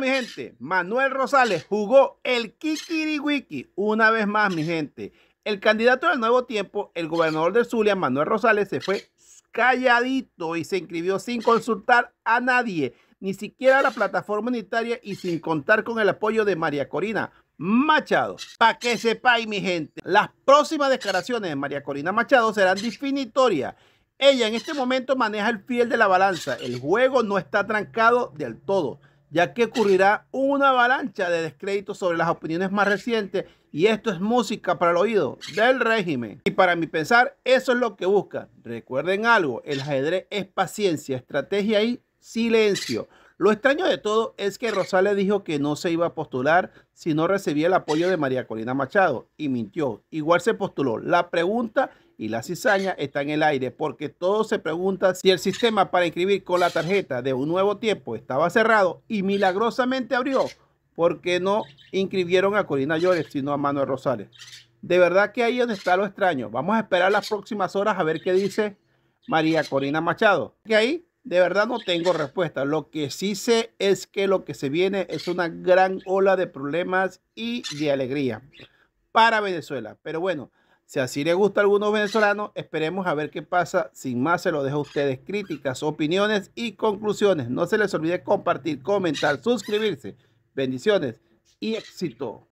mi gente, Manuel Rosales jugó el Kikiriwiki una vez más, mi gente. El candidato del nuevo tiempo, el gobernador de Zulia, Manuel Rosales, se fue calladito y se inscribió sin consultar a nadie, ni siquiera a la plataforma unitaria y sin contar con el apoyo de María Corina Machado. Para que sepáis, mi gente, las próximas declaraciones de María Corina Machado serán definitorias. Ella en este momento maneja el fiel de la balanza. El juego no está trancado del todo ya que ocurrirá una avalancha de descréditos sobre las opiniones más recientes y esto es música para el oído del régimen. Y para mi pensar, eso es lo que busca. Recuerden algo, el ajedrez es paciencia, estrategia y silencio. Lo extraño de todo es que Rosales dijo que no se iba a postular si no recibía el apoyo de María Colina Machado y mintió. Igual se postuló. La pregunta y la cizaña está en el aire porque todo se pregunta si el sistema para inscribir con la tarjeta de un nuevo tiempo estaba cerrado y milagrosamente abrió porque no inscribieron a Corina Llores sino a Manuel Rosales. De verdad que ahí donde está lo extraño. Vamos a esperar las próximas horas a ver qué dice María Corina Machado. Que ahí de verdad no tengo respuesta. Lo que sí sé es que lo que se viene es una gran ola de problemas y de alegría para Venezuela. Pero bueno, si así le gusta a algunos venezolanos, esperemos a ver qué pasa. Sin más, se lo dejo a ustedes críticas, opiniones y conclusiones. No se les olvide compartir, comentar, suscribirse. Bendiciones y éxito.